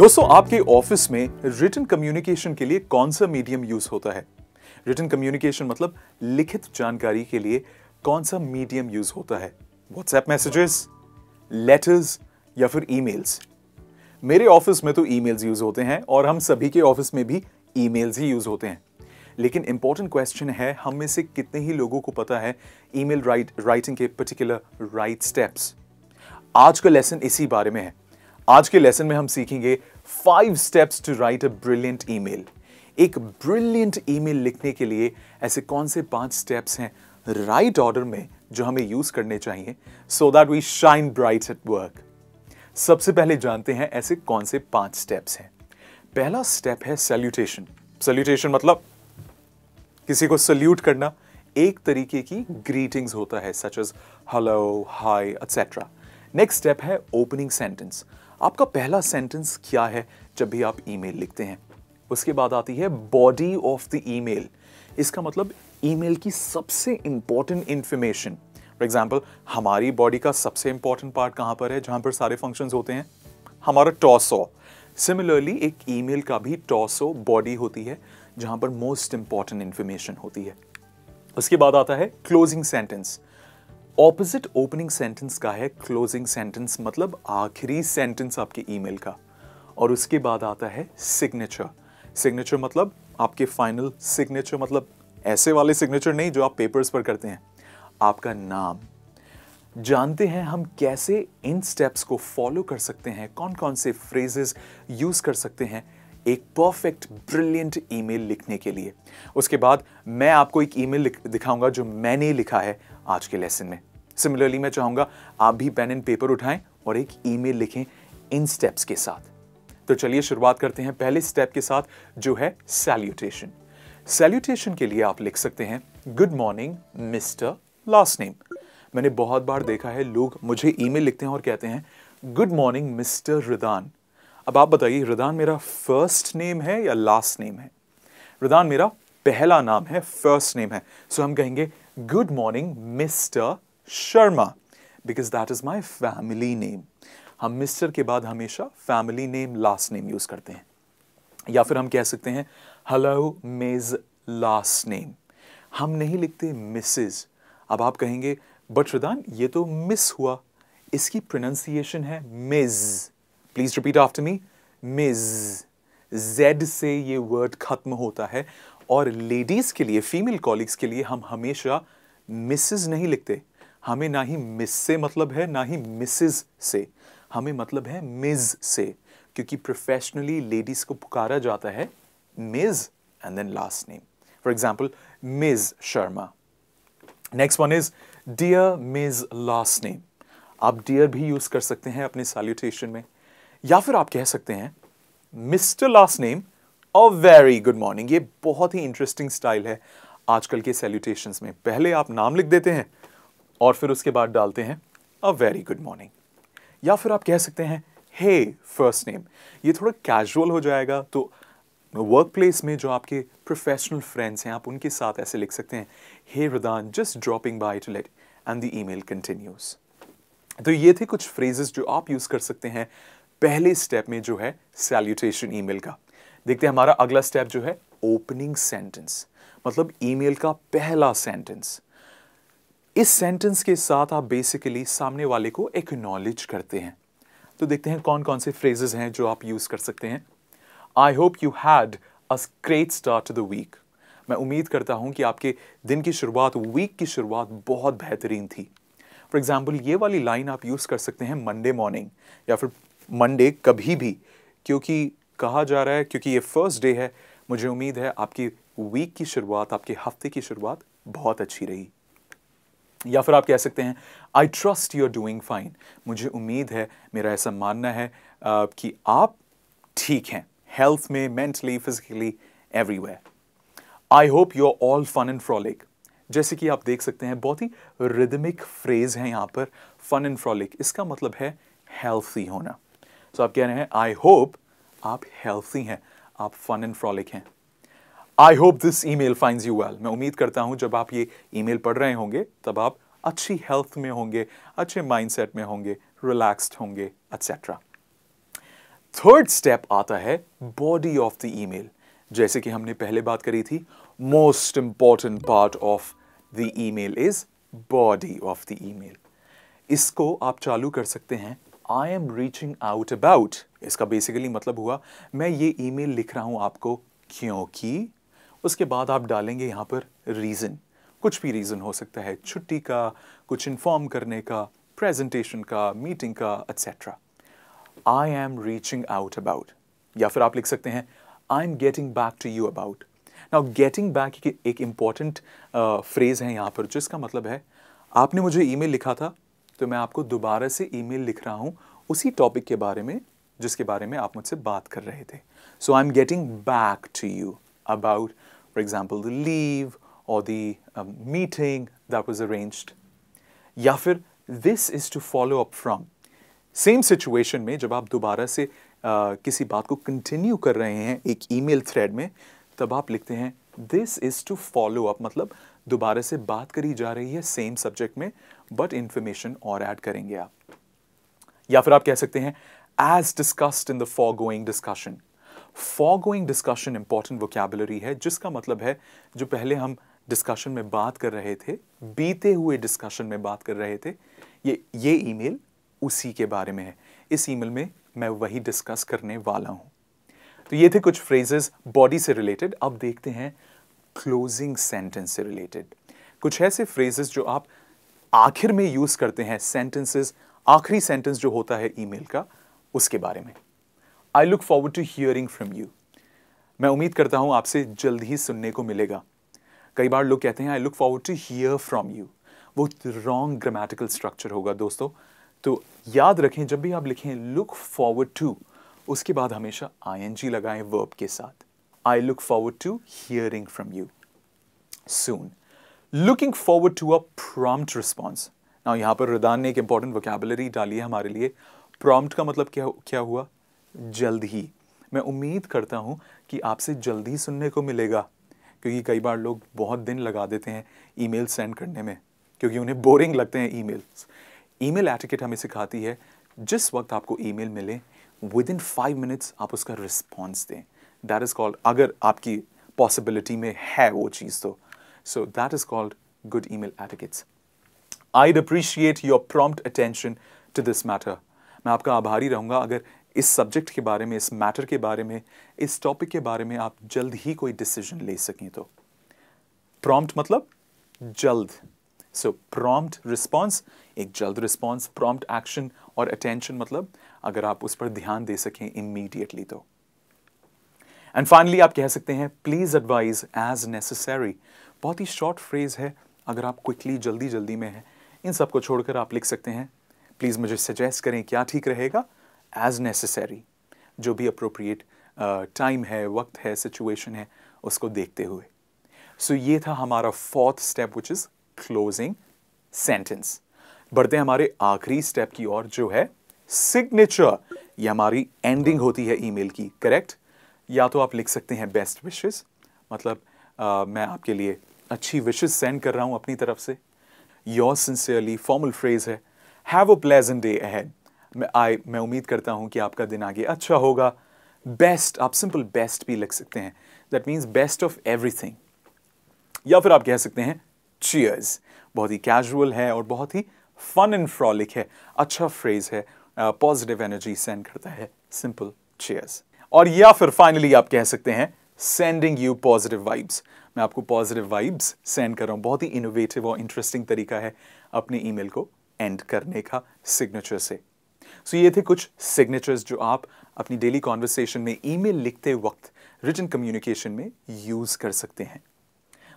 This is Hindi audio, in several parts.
दोस्तों आपके ऑफिस में रिटर्न कम्युनिकेशन के लिए कौन सा मीडियम यूज होता है रिटर्न कम्युनिकेशन मतलब लिखित जानकारी के लिए कौन सा मीडियम यूज होता है व्हाट्सएप मैसेजेस लेटर्स या फिर ईमेल्स मेरे ऑफिस में तो ईमेल्स यूज होते हैं और हम सभी के ऑफिस में भी ईमेल्स ही यूज होते हैं लेकिन इंपॉर्टेंट क्वेश्चन है हम में से कितने ही लोगों को पता है ईमेल राइट राइटिंग के पर्टिकुलर राइट स्टेप्स आज का लेसन इसी बारे में है आज के लेसन में हम सीखेंगे five steps to write a brilliant email एक ब्रिलियंट ईमेल लिखने के लिए ऐसे कौन से पांच स्टेप्स हैं राइट right ऑर्डर में जो हमें यूज करने चाहिए so that we shine bright at work सबसे पहले जानते हैं ऐसे कौन से पांच स्टेप्स हैं पहला स्टेप है सैल्यूटेशन सैल्यूटेशन मतलब किसी को सल्यूट करना एक तरीके की ग्रीटिंग्स होता है such as hello hi etcetera next step है ओपनिंग सेंटेंस आपका पहला सेंटेंस क्या है जब भी आप ईमेल लिखते हैं उसके बाद आती है बॉडी ऑफ द ईमेल इसका मतलब ईमेल की सबसे इंपॉर्टेंट इन्फॉर्मेशन फॉर एग्जाम्पल हमारी बॉडी का सबसे इंपॉर्टेंट पार्ट कहाँ पर है जहाँ पर सारे फंक्शन होते हैं हमारा टॉसो सिमिलरली एक ईमेल का भी टॉसो बॉडी होती है जहाँ पर मोस्ट इंपॉर्टेंट इन्फॉर्मेशन होती है उसके बाद आता है closing sentence opposite opening sentence का है क्लोजिंग सेंटेंस मतलब आखिरी सेंटेंस आपके ईमेल का और उसके बाद आता है सिग्नेचर सिग्नेचर मतलब आपके फाइनल सिग्नेचर मतलब ऐसे वाले सिग्नेचर नहीं जो आप पेपर्स पर करते हैं आपका नाम जानते हैं हम कैसे इन स्टेप्स को फॉलो कर सकते हैं कौन कौन से फ्रेजेस यूज़ कर सकते हैं एक परफेक्ट ब्रिलियंट ईमेल लिखने के लिए उसके बाद मैं आपको एक ईमेल दिखाऊंगा जो मैंने लिखा है आज के लेसन में सिमिलरली मैं चाहूंगा आप भी पेन एंड पेपर उठाएं और एक ईमेल लिखें इन स्टेप्स के साथ तो चलिए शुरुआत करते हैं पहले स्टेप के साथ जो है सैल्यूटेशन सैल्यूटेशन के लिए आप लिख सकते हैं good morning mister last name मैंने बहुत बार देखा है लोग मुझे ईमेल लिखते हैं और कहते हैं गुड मॉर्निंग मिस्टर रिदान अब आप बताइए रिदान मेरा फर्स्ट नेम है या लास्ट नेम है रिदान मेरा पहला नाम है फर्स्ट नेम है सो so हम कहेंगे good morning mister Sharma because that is my family name. हम मिस्टर के बाद हमेशा family name last name use करते हैं या फिर हम कह सकते हैं हेलो मेज लास्ट नेम हम नहीं लिखते मिसेज अब आप कहेंगे बट श्रदान ये तो मिस हुआ इसकी प्रोनाउंसिएशन है Ms please repeat after me Ms Z से ये वर्ड ख़त्म होता है और लेडीज़ के लिए फीमेल कॉलिग्स के लिए हम हमेशा मिसेज नहीं लिखते हमें ना ही मिस से मतलब है ना ही मिसिज से हमें मतलब है मिज से क्योंकि प्रोफेशनली लेडीज़ को पुकारा जाता है Ms and then last name for example Ms Sharma next one is dear Ms last name आप डियर भी यूज़ कर सकते हैं अपने सैल्यूटेशन में या फिर आप कह सकते हैं mister last name a very good morning ये बहुत ही इंटरेस्टिंग स्टाइल है आजकल के सैल्यूटेशंस में पहले आप नाम लिख देते हैं और फिर उसके बाद डालते हैं अ वेरी गुड मॉर्निंग या फिर आप कह सकते हैं हे फर्स्ट नेम ये थोड़ा कैजुअल हो जाएगा तो वर्क प्लेस में जो आपके प्रोफेशनल फ्रेंड्स हैं आप उनके साथ ऐसे लिख सकते हैं हे रदान just dropping by to let and the email continues तो ये थे कुछ फ्रेजेस जो आप यूज़ कर सकते हैं पहले स्टेप में जो है सैल्यूटेशन ईमेल का देखते हैं हमारा अगला स्टेप जो है ओपनिंग सेंटेंस मतलब ईमेल का पहला सेंटेंस इस सेंटेंस के साथ आप बेसिकली सामने वाले को एक्नॉलेज करते हैं तो देखते हैं कौन कौन से फ्रेजेस हैं जो आप यूज़ कर सकते हैं I hope you had a great start to the week मैं उम्मीद करता हूँ कि आपके दिन की शुरुआत वीक की शुरुआत बहुत बेहतरीन थी फॉर एग्ज़ाम्पल ये वाली लाइन आप यूज़ कर सकते हैं मंडे मॉर्निंग या फिर मंडे कभी भी क्योंकि कहा जा रहा है क्योंकि ये फर्स्ट डे है मुझे उम्मीद है आपकी वीक की शुरुआत आपके हफ्ते की शुरुआत बहुत अच्छी रही या फिर आप कह सकते हैं I trust you are doing fine मुझे उम्मीद है मेरा ऐसा मानना है uh, कि आप ठीक हैं हेल्थ में mentally physically everywhere I hope you are all fun and frolic जैसे कि आप देख सकते हैं बहुत ही रिदमिक फ्रेज है यहाँ पर फन एंड फ्रॉलिक इसका मतलब है हेल्थी होना सो so आप कह रहे हैं आई होप आप हेल्थी हैं आप फन एंड फ्रॉलिक हैं I hope this email finds you well मैं उम्मीद करता हूं जब आप ये ईमेल पढ़ रहे होंगे तब आप अच्छी हेल्थ में होंगे अच्छे माइंडसेट में होंगे रिलैक्स्ड होंगे एट्सेट्रा थर्ड स्टेप आता है बॉडी ऑफ द ईमेल जैसे कि हमने पहले बात करी थी most important part of the email is body of the email इसको आप चालू कर सकते हैं I am reaching out about इसका बेसिकली मतलब हुआ मैं ये ईमेल लिख रहा हूं आपको क्योंकि उसके बाद आप डालेंगे यहाँ पर रीज़न कुछ भी रीज़न हो सकता है छुट्टी का कुछ इन्फॉर्म करने का प्रेजेंटेशन का मीटिंग का etcetera I am reaching out about या फिर आप लिख सकते हैं I am getting back to you about now getting back एक इम्पॉर्टेंट फ्रेज़ है यहाँ पर जिसका मतलब है आपने मुझे ई लिखा था तो मैं आपको दोबारा से ई लिख रहा हूँ उसी टॉपिक के बारे में जिसके बारे में आप मुझसे बात कर रहे थे so I am getting back to you about, for example, the leave or the um, meeting that was arranged. या फिर this is to follow up from same situation में जब आप दोबारा से uh, किसी बात को कंटिन्यू कर रहे हैं एक ईमेल थ्रेड में तब आप लिखते हैं this is to follow up मतलब दोबारा से बात करी जा रही है सेम सब्जेक्ट में बट इन्फॉर्मेशन और ऐड करेंगे आप या फिर आप कह सकते हैं as discussed in the foregoing discussion foregoing discussion important vocabulary है जिसका मतलब है जो पहले हम डिस्कशन में बात कर रहे थे बीते हुए डिस्कशन में बात कर रहे थे ये ये ईमेल उसी के बारे में है इस ईमेल में मैं वही डिस्कस करने वाला हूं तो ये थे कुछ फ्रेजेस बॉडी से रिलेटेड अब देखते हैं क्लोजिंग सेंटेंस से रिलेटेड कुछ ऐसे फ्रेजेस जो आप आखिर में यूज़ करते हैं सेंटेंसेस आखिरी सेंटेंस जो होता है ईमेल का उसके बारे में I look forward to hearing from you मैं उम्मीद करता हूँ आपसे जल्द ही सुनने को मिलेगा कई बार लोग कहते हैं I look forward to hear from you वो रॉन्ग ग्रामेटिकल स्ट्रक्चर होगा दोस्तों तो याद रखें जब भी आप लिखें लुक फॉरवर्ड टू उसके बाद हमेशा आई एन जी लगाएं वर्ब के साथ I look forward to hearing from you soon looking forward to a prompt response ना यहाँ पर रुदान ने एक इंपॉर्टेंट वोकेबलरी डाली है हमारे लिए प्रॉम्प्ट का मतलब क्या क्या हुआ जल्द ही मैं उम्मीद करता हूँ कि आपसे जल्द ही सुनने को मिलेगा क्योंकि कई बार लोग बहुत दिन लगा देते हैं ई सेंड करने में क्योंकि उन्हें बोरिंग लगते हैं ई ईमेल्स ई एटिकेट हमें सिखाती है जिस वक्त आपको ई मिले विद इन फाइव मिनट्स आप उसका रिस्पॉन्स दें दैट इज़ कॉल्ड अगर आपकी पॉसिबिलिटी में है वो चीज़ तो so that is called good email etiquettes I'd appreciate your prompt attention to this matter मैं आपका आभारी रहूँगा अगर इस सब्जेक्ट के बारे में इस मैटर के बारे में इस टॉपिक के बारे में आप जल्द ही कोई डिसीजन ले सकें तो प्रॉम्प्ट मतलब जल्द सो प्रॉम्प्ट रिस्पांस एक जल्द रिस्पांस प्रॉम्प्ट एक्शन और अटेंशन मतलब अगर आप उस पर ध्यान दे सकें इमीडिएटली तो एंड फाइनली आप कह सकते हैं प्लीज एडवाइज एज नेसेसरी बहुत ही शॉर्ट फ्रेज है अगर आप क्विकली जल्दी जल्दी में है इन सबको छोड़कर आप लिख सकते हैं प्लीज़ मुझे सजेस्ट करें क्या ठीक रहेगा एज नेसेसरी जो भी अप्रोप्रिएट टाइम uh, है वक्त है सिचुएशन है उसको देखते हुए सो so, ये था हमारा fourth step which is closing sentence बढ़ते हैं हमारे आखिरी स्टेप की ओर जो है सिग्नेचर ये हमारी एंडिंग होती है ईमेल की करेक्ट या तो आप लिख सकते हैं बेस्ट विशेस मतलब uh, मैं आपके लिए अच्छी विशेस सेंड कर रहा हूँ अपनी तरफ से योर सिंसियरली फॉर्मल फ्रेज है have a pleasant day ahead मैं आई मैं उम्मीद करता हूँ कि आपका दिन आगे अच्छा होगा बेस्ट आप सिंपल बेस्ट भी लिख सकते हैं that means best of everything या फिर आप कह सकते हैं चीयर्स बहुत ही कैजुअल है और बहुत ही फन एंड फ्रॉलिक है अच्छा फ्रेज है पॉजिटिव एनर्जी सेंड करता है सिंपल चेयर्स और या फिर फाइनली आप कह सकते हैं सेंडिंग यू पॉजिटिव वाइब्स मैं आपको पॉजिटिव वाइब्स सेंड कर रहा हूँ बहुत ही इनोवेटिव और इंटरेस्टिंग तरीका है अपने ईमेल को एंड करने का सिग्नेचर से सो ये थे कुछ सिग्नेचर्स जो आप अपनी डेली कॉन्वर्सेशन में ईमेल लिखते वक्त रिटर्न कम्युनिकेशन में यूज़ कर सकते हैं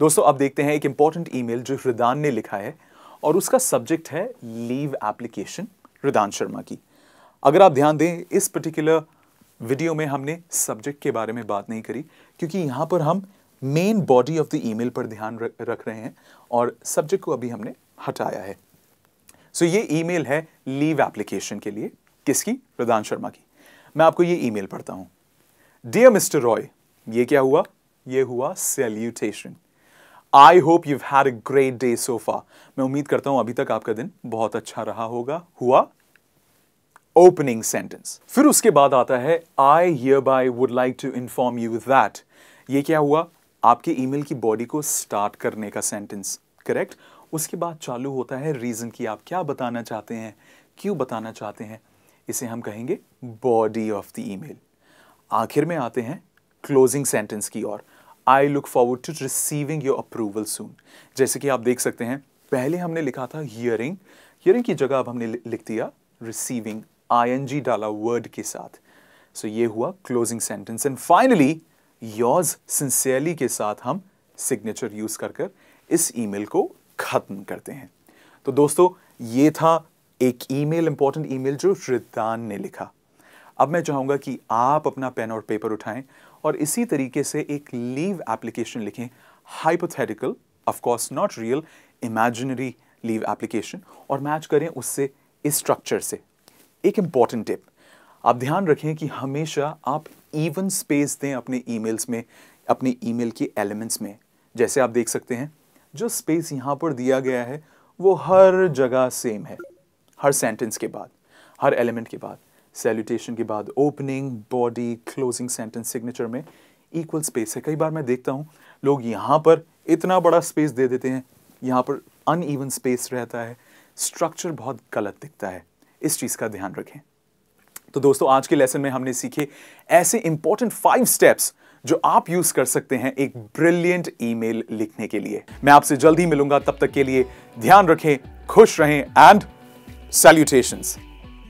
दोस्तों अब देखते हैं एक इंपॉर्टेंट ईमेल जो हृदान ने लिखा है और उसका सब्जेक्ट है लीव एप्लीकेशन हृदान शर्मा की अगर आप ध्यान दें इस पर्टिकुलर वीडियो में हमने सब्जेक्ट के बारे में बात नहीं करी क्योंकि यहाँ पर हम main body of the email पर ध्यान रख रहे हैं और सब्जेक्ट को अभी हमने हटाया है सो so, ये ईमेल है लीव एप्लीकेशन के लिए किसकी प्रधान शर्मा की मैं आपको ये ईमेल पढ़ता हूं डियर मिस्टर रॉय ये क्या हुआ ये हुआ salutation I hope you had a great day so far मैं उम्मीद करता हूं अभी तक आपका दिन बहुत अच्छा रहा होगा हुआ ओपनिंग सेंटेंस फिर उसके बाद आता है I hereby would like to inform you that ये क्या हुआ आपके ईमेल की बॉडी को स्टार्ट करने का सेंटेंस करेक्ट उसके बाद चालू होता है रीज़न की आप क्या बताना चाहते हैं क्यों बताना चाहते हैं इसे हम कहेंगे बॉडी ऑफ द ईमेल आखिर में आते हैं क्लोजिंग सेंटेंस की ओर I look forward to receiving your approval soon जैसे कि आप देख सकते हैं पहले हमने लिखा था हियरिंग हियरिंग की जगह अब हमने लिख दिया रिसीविंग आई एन जी डाला वर्ड के साथ सो so ये हुआ closing sentence and finally yours sincerely के साथ हम सिग्नेचर यूज कर कर इस ईमेल को ख़त्म करते हैं तो दोस्तों ये था एक ईमेल इंपॉर्टेंट ईमेल जो श्रिदान ने लिखा अब मैं चाहूंगा कि आप अपना पेन और पेपर उठाएं और इसी तरीके से एक लीव एप्लीकेशन लिखें hypothetical of course not real imaginary leave application और मैच करें उससे इस स्ट्रक्चर से एक इंपॉर्टेंट टिप आप ध्यान रखें कि हमेशा आप इवन स्पेस दें अपने ईमेल्स में अपने ईमेल के एलिमेंट्स में जैसे आप देख सकते हैं जो स्पेस यहाँ पर दिया गया है वो हर जगह सेम है हर सेंटेंस के बाद हर एलिमेंट के बाद सैल्यूटेशन के बाद opening body closing sentence signature में इक्वल स्पेस है कई बार मैं देखता हूँ लोग यहाँ पर इतना बड़ा स्पेस दे देते हैं यहाँ पर ईवन स्पेस रहता है स्ट्रक्चर बहुत गलत दिखता है इस चीज़ का ध्यान रखें तो दोस्तों आज के लेसन में हमने सीखे ऐसे इंपॉर्टेंट फाइव स्टेप्स जो आप यूज कर सकते हैं एक ब्रिलियंट ईमेल लिखने के लिए मैं आपसे जल्द ही मिलूंगा तब तक के लिए ध्यान रखें खुश रहें एंड सैल्यूटेशंस